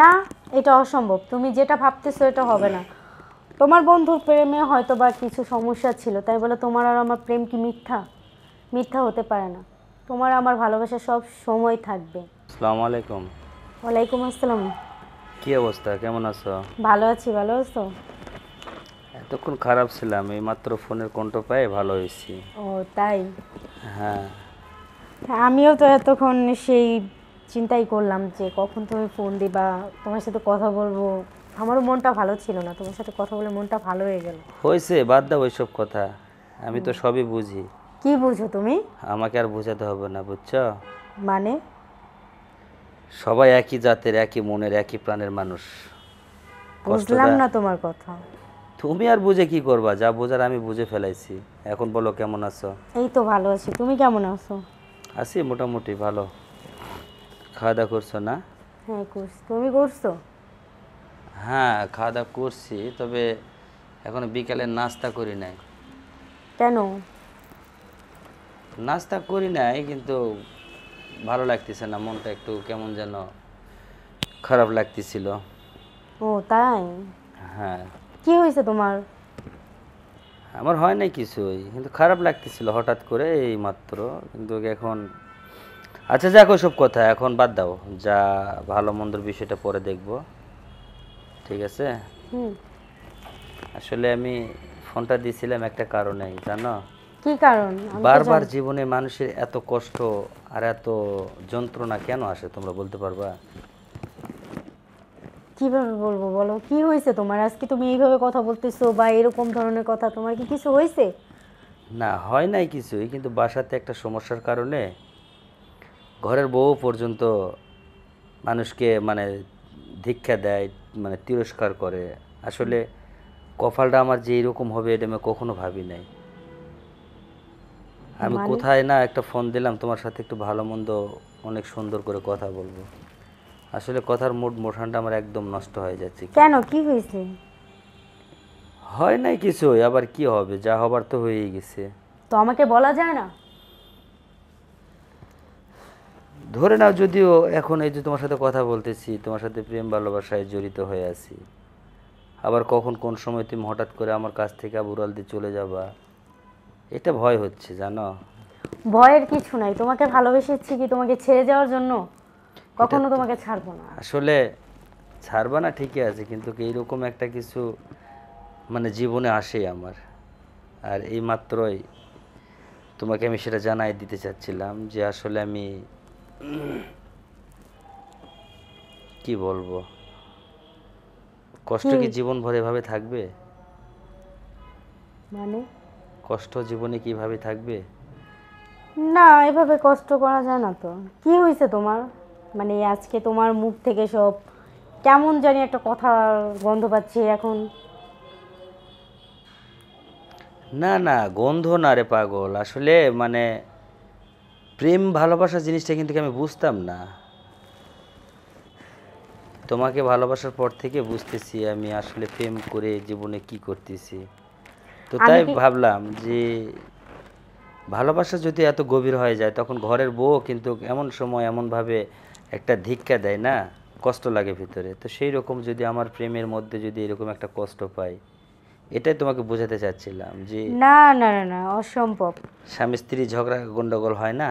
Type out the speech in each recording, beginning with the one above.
না এটা অসম্ভব তুমি যেটা ভাবতেছো এটা হবে না তোমার বন্ধুর প্রেমে হয়তো বা কিছু সমস্যা ছিল তাই বলে তোমার আর আমার প্রেম কি মিথ্যা মিথ্যা হতে পারে না তোমার আমার ভালোবাসা সব সময় থাকবে আসসালামু আলাইকুম ওয়ালাইকুম আসসালাম কি অবস্থা কেমন আছো ভালো আছি ভালো আছো এতক্ষণ খারাপ ছিলাম এই মাত্র ফোনের কণ্ঠ পায়ে ভালো হয়েছি ও তাই হ্যাঁ, হ্যাঁ আমিও তো এতক্ষণ সেই চিন্তাই করলাম যে কখন তুমি ফোন দিবা তোমার সাথে কথা বলবো আমারও মনটা ভালো ছিল না তোমার সাথে কথা বলে মনটা ভালো হয়ে গেল হয়েছে বাদ দাও ওইসব কথা আমি তো সবই বুঝি কি বুঝো তুমি আমাকে আর বোঝাতে হবে না বুঝছো মানে সবাই একই জাতের একই মনের একই প্রাণের মানুষ বুঝলাম না তোমার কথা তুমি আর বুঝে কি করবা যা বোঝার আমি বুঝে ফেলাইছি এখন বলো কেমন আছো এই তো ভালো আছি তুমি কেমন আছো আছি মোটামুটি ভালো খাওয়া দাওয়া করছো না হ্যাঁ করছি তুমি করছো হ্যাঁ খাওয়া দাওয়া করছি তবে এখন বিকালে নাস্তা করি নাই কেন নাস্তা করি নাই কিন্তু ভালো লাগতেছে না মনটা একটু কেমন যেন খারাপ লাগতেছিল ও তাই হ্যাঁ কি হয়েছে তোমার আমার হয় নাই কিছুই কিন্তু খারাপ লাগতেছিল হঠাৎ করে এই মাত্র কিন্তু এখন আচ্ছা যাক সব কথা এখন বাদ দাও যা ভালো মন্দর বিষয়টা পরে দেখব ঠিক আছে আসলে আমি ফোনটা দিয়েছিলাম একটা কারণে জানো কি কারণ বারবার জীবনে মানুষের এত কষ্ট আর এত যন্ত্রণা কেন আসে তোমরা বলতে পারবা কিভাবে বলবো বলো কি হয়েছে তোমার আজকে তুমি এইভাবে কথা বলতেছো বা এরকম ধরনের কথা তোমার কি কিছু হয়েছে না হয় নাই কিছুই কিন্তু বাসাতে একটা সমস্যার কারণে ঘরের বউ পর্যন্ত মানুষকে মানে ধিক্ষা দেয় মানে তিরস্কার করে আসলে কপালটা আমার যে এরকম হবে এটা আমি কখনো ভাবি নাই আমি মানে? কোথায় না একটা ফোন দিলাম তোমার সাথে একটু ভালো মন্দ অনেক সুন্দর করে কথা বলবো আসলে কথার মুড মোশনটা আমার একদম নষ্ট হয়ে যাচ্ছে কেন কি হয়েছে হয় নাই কিছু আবার কি হবে যা হবার তো হয়েই গেছে তো আমাকে বলা যায় না ধরে নাও যদিও এখন এই যে তোমার সাথে কথা বলতেছি তোমার সাথে প্রেম ভালোবাসায় জড়িত হয়ে আছি আবার কখন কোন সময় তুমি হঠাৎ করে আমার কাছ থেকে আবুরাল দিয়ে চলে যাবা এটা ভয় হচ্ছে জানো ভয়ের কিছু নাই তোমাকে ভালোবেসেছি কি তোমাকে ছেড়ে যাওয়ার জন্য কখনো তোমাকে ছাড়বো না আসলে ছাড়বা না ঠিকই আছে কিন্তু এইরকম একটা কিছু মানে জীবনে আসে আমার আর এই মাত্রই তোমাকে আমি সেটা জানাই দিতে চাচ্ছিলাম যে আসলে আমি কি বলবো কষ্ট কি জীবন ভরে ভাবে থাকবে মানে কষ্ট জীবনে কিভাবে থাকবে না এভাবে কষ্ট করা যায় না তো কি হয়েছে তোমার মানে আজকে তোমার মুখ থেকে সব কেমন জানি একটা কথা গন্ধ পাচ্ছি এখন না না গন্ধ না রে পাগল আসলে মানে প্রেম ভালোবাসা জিনিসটা কিন্তু আমি বুঝতাম না তোমাকে ভালোবাসার পর থেকে বুঝতেছি আমি আসলে প্রেম করে জীবনে কি করতেছি তো তাই ভাবলাম যে ভালোবাসা যদি এত গভীর হয়ে যায় তখন ঘরের বউ কিন্তু এমন সময় এমনভাবে একটা ধিক্কা দেয় না কষ্ট লাগে ভিতরে তো সেই রকম যদি আমার প্রেমের মধ্যে যদি এরকম একটা কষ্ট পাই এটাই তোমাকে বোঝাতে চাচ্ছিলাম যে না না না না অসম্ভব স্বামী স্ত্রী ঝগড়া গন্ডগোল হয় না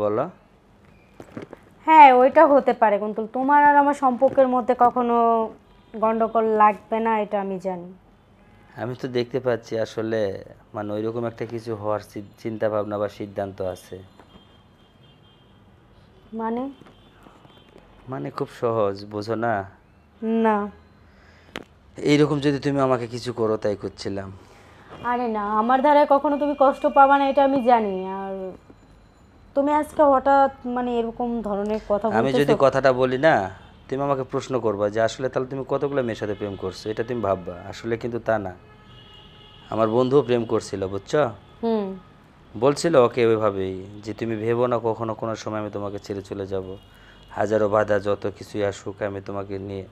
বলো হ্যাঁ ওইটা হতে পারে কিন্তু তোমার আর আমার সম্পর্কের মধ্যে কখনো গন্ডগোল লাগবে না এটা আমি জানি আমি তো দেখতে পাচ্ছি আসলে মানে ওইরকম একটা কিছু হওয়ার চিন্তা ভাবনা বা সিদ্ধান্ত আছে মানে মানে খুব সহজ বোঝো না না এইরকম যদি তুমি আমাকে কিছু করো তাই করছিলাম আরে না আমার দ্বারা কখনো তুমি কষ্ট পাবা না এটা আমি জানি আর তুমি আজকে হঠাৎ মানে এরকম ধরনের কথা আমি যদি কথাটা বলি না তুমি আমাকে প্রশ্ন করবা যে আসলে তাহলে তুমি কতগুলো মেয়ের সাথে প্রেম করছো এটা তুমি ভাববা আসলে কিন্তু তা না আমার বন্ধুও প্রেম করছিল বুঝছো হুম বলছিল ওকে ওইভাবেই যে তুমি ভেবো না কখনো কোনো সময় আমি তোমাকে ছেড়ে চলে যাব হাজারো বাধা যত কিছুই আসুক আমি তোমাকে নিয়ে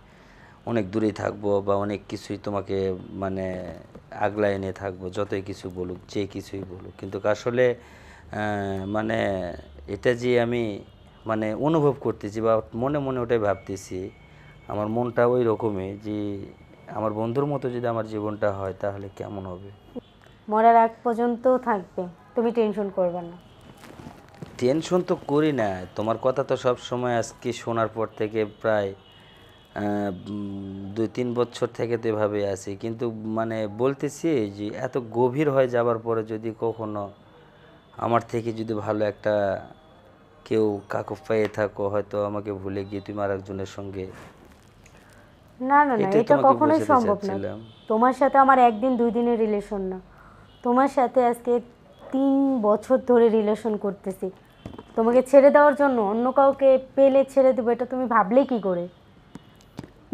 অনেক দূরেই থাকবো বা অনেক কিছুই তোমাকে মানে আগলায় নিয়ে থাকবো যতই কিছু বলুক যে কিছুই বলুক কিন্তু আসলে মানে এটা যে আমি মানে অনুভব করতেছি বা মনে মনে ওটাই ভাবতেছি আমার মনটা ওই রকমই যে আমার বন্ধুর মতো যদি আমার জীবনটা হয় তাহলে কেমন হবে মরার আগ পর্যন্ত থাকবে তুমি টেনশন করবে না টেনশন তো করি না তোমার কথা তো সব সময় আজকে শোনার পর থেকে প্রায় দুই তিন বছর থেকে তো এভাবে আছি কিন্তু মানে বলতেছি যে এত গভীর হয়ে যাবার পরে যদি কখনো আমার থেকে যদি ভালো একটা কেউ কাকু পেয়ে থাকো হয়তো আমাকে ভুলে গিয়ে তুমি আর একজনের সঙ্গে না না না এটা কখনোই সম্ভব না তোমার সাথে আমার একদিন দুই দিনের রিলেশন না তোমার সাথে আজকে তিন বছর ধরে রিলেশন করতেছি তোমাকে ছেড়ে দেওয়ার জন্য অন্য কাউকে পেলে ছেড়ে দেবো এটা তুমি ভাবলে কি করে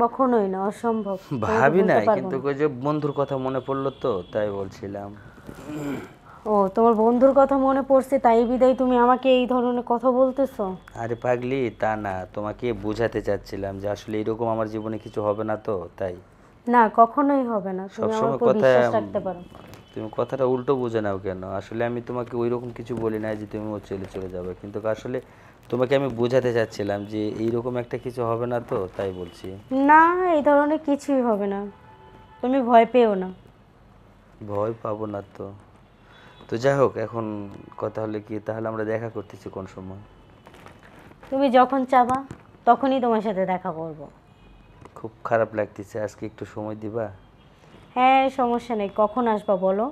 কখনোই না অসম্ভব ভাবি না কিন্তু ওই যে বন্ধুর কথা মনে পড়লো তো তাই বলছিলাম ও তোমার বন্ধুর কথা মনে পড়ছে তাই বিদায় তুমি আমাকে এই ধরনের কথা বলতেছো আরে পাগলি তা না তোমাকে বোঝাতে চাচ্ছিলাম যে আসলে এরকম আমার জীবনে কিছু হবে না তো তাই না কখনোই হবে না তুমি আমার কথা বিশ্বাস রাখতে পারো তুমি কথাটা উল্টো বুঝে নাও কেন আসলে আমি তোমাকে ওইরকম কিছু বলি না যে তুমি ও চলে চলে যাবে কিন্তু আসলে তোমাকে আমি বোঝাতে চাচ্ছিলাম যে এইরকম একটা কিছু হবে না তো তাই বলছি না এই ধরনের কিছুই হবে না তুমি ভয় পেও না ভয় পাবো না তো তো যাই হোক এখন কথা হলে কি তাহলে আমরা দেখা করতেছি কোন সময় তুমি যখন চাবা তখনই তোমার সাথে দেখা করব খুব খারাপ লাগতেছে আজকে একটু সময় দিবা হ্যাঁ সমস্যা নেই কখন আসবা বলো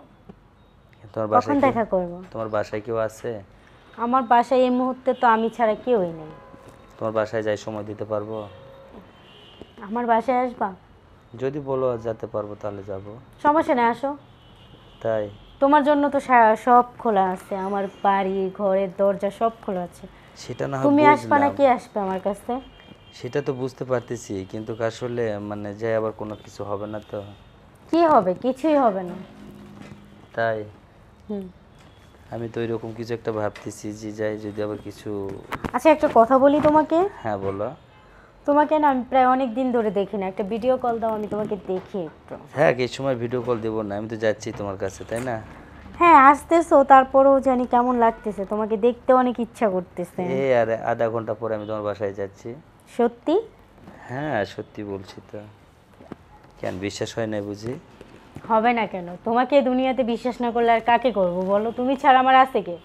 তোমার বাসায় দেখা করব তোমার বাসায় কেউ আছে আমার বাসায় এই মুহূর্তে তো আমি ছাড়া কেউই নেই তোমার বাসায় যাই সময় দিতে পারবো আমার বাসায় আসবা যদি বলো যেতে পারবো তাহলে যাব সমস্যা নেই আসো তাই তোমার জন্য তো সব খোলা আছে আমার বাড়ি ঘরের দরজা সব খোলা আছে সেটা না তুমি আসবে না কি আসবে আমার কাছে সেটা তো বুঝতে পারতেছি কিন্তু আসলে মানে যাই আবার কোনো কিছু হবে না তো কি হবে কিছুই হবে না তাই হুম আমি তো এরকম কিছু একটা ভাবতেছি যে যাই যদি আবার কিছু আচ্ছা একটা কথা বলি তোমাকে হ্যাঁ বলো তোমাকে না আমি প্রায় অনেক দিন ধরে দেখি না একটা ভিডিও কল দাও আমি তোমাকে দেখি একটু হ্যাঁ এই সময় ভিডিও কল দেবো না আমি তো যাচ্ছি তোমার কাছে তাই না হ্যাঁ আসতেছো তারপরেও জানি কেমন লাগতেছে তোমাকে দেখতে অনেক ইচ্ছা করতেছে এই আর আধা ঘন্টা পরে আমি তোমার বাসায় যাচ্ছি সত্যি হ্যাঁ সত্যি বলছি তো কেন বিশ্বাস হয় না বুঝি হবে না কেন তোমাকে দুনিয়াতে বিশ্বাস না করলে আর কাকে করব বলো তুমি ছাড়া আমার আছে কে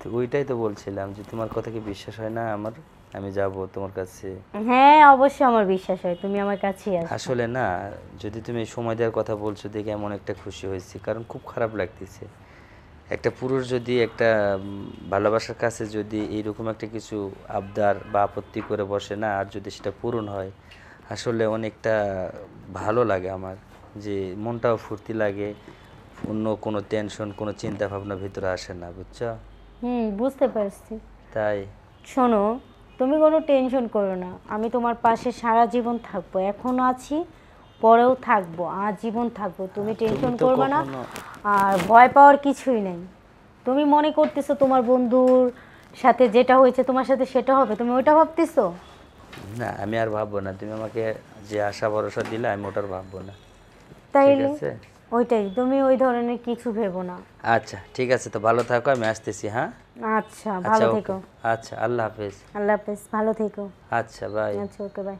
তো ওইটাই তো বলছিলাম যে তোমার কথা কি বিশ্বাস হয় না আমার আমি যাব তোমার কাছে হ্যাঁ অবশ্যই আমার বিশ্বাস হয় তুমি আমার কাছেই আছো আসলে না যদি তুমি সময় দেওয়ার কথা বলছো দেখে এমন একটা খুশি হয়েছি কারণ খুব খারাপ লাগতেছে একটা পুরুষ যদি একটা ভালোবাসার কাছে যদি এইরকম একটা কিছু আবদার বা আপত্তি করে বসে না আর যদি সেটা পূরণ হয় আসলে অনেকটা ভালো লাগে আমার যে মনটাও ফুর্তি লাগে অন্য কোনো টেনশন কোনো চিন্তা ভাবনা ভিতরে আসে না বুঝছো হুম বুঝতে পারছি তাই শোনো তুমি কোনো টেনশন করো না আমি তোমার পাশে সারা জীবন থাকবো এখনো আছি পরেও থাকবো জীবন থাকবো তুমি টেনশন করবে না আর ভয় পাওয়ার কিছুই নেই তুমি মনে করতেছো তোমার বন্ধুর সাথে যেটা হয়েছে তোমার সাথে সেটা হবে তুমি ওইটা ভাবতেছো না আমি আর ভাববো না তুমি আমাকে যে আশা ভরসা দিলে আমি ওটার ভাববো না তাইলে ওইটাই তুমি ওই ধরনের কিছু ভেবো না আচ্ছা ঠিক আছে তো ভালো থাকো আমি আসতেছি হ্যাঁ আচ্ছা, আচ্ছা ভালো থেকো আচ্ছা আল্লাহ হাফেজ আল্লাহ হাফেজ ভালো থেকো আচ্ছা বাই আচ্ছা ওকে বাই